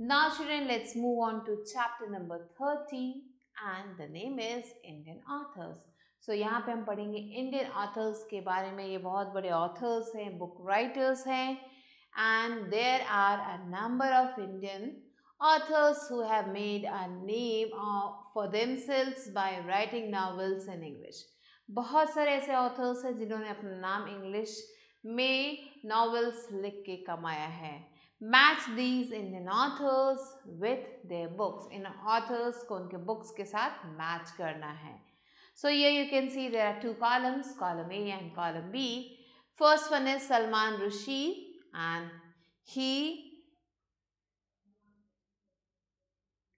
Now children, let's move on to chapter number 13 and the name is Indian authors. So so, यहाँ पे हम पढ़ेंगे Indian authors के बारे में ये बहुत बड़े ऑथर्स हैं बुक राइटर्स हैं and there are a number of Indian authors who have made a name for themselves by writing novels in English. बहुत सारे ऐसे ऑथर्स हैं जिन्होंने अपना नाम इंग्लिश में नावल्स लिख के कमाया है match these Indian authors with their books. In authors ko unke books ke saath match karna hai. So here you can see there are two columns, column A and column B. First one is Salman Rushdie and he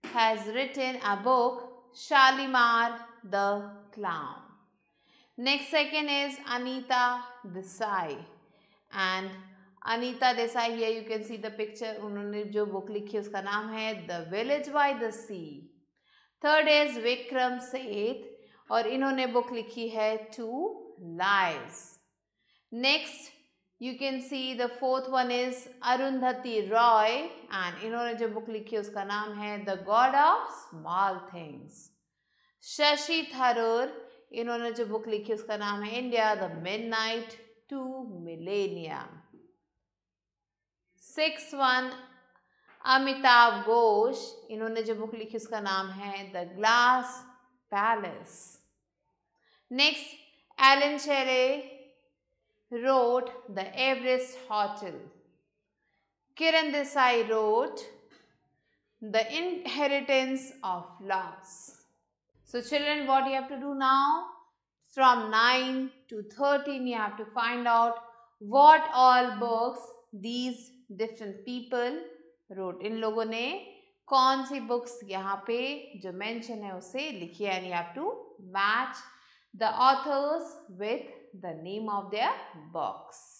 has written a book Shalimar the Clown. Next second is Anita Desai and Anita Desai है you can see the picture उन्होंने जो book लिखी है उसका नाम है the village by the sea third is Vikram Seth और इन्होंने बुक लिखी है two live next you can see the fourth one is Arundhati Roy and इन्होंने जो बुक लिखी है उसका नाम है the god of small things Shashi Tharoor इन्होंने जो बुक लिखी है उसका नाम है India the mid night to millennia six one Amitabh Ghosh इन्होंने जो बुक लिखी उसका नाम है the glass palace next Allan Sealy wrote the Everest hotel Kiran Desai wrote the inheritance of loss so children what you have to do now from nine to thirteen you have to find out what all books these different people wrote इन लोगों ने कौन सी books यहाँ पे जो mention है उसे लिखी है and you have to match the authors with the name of their box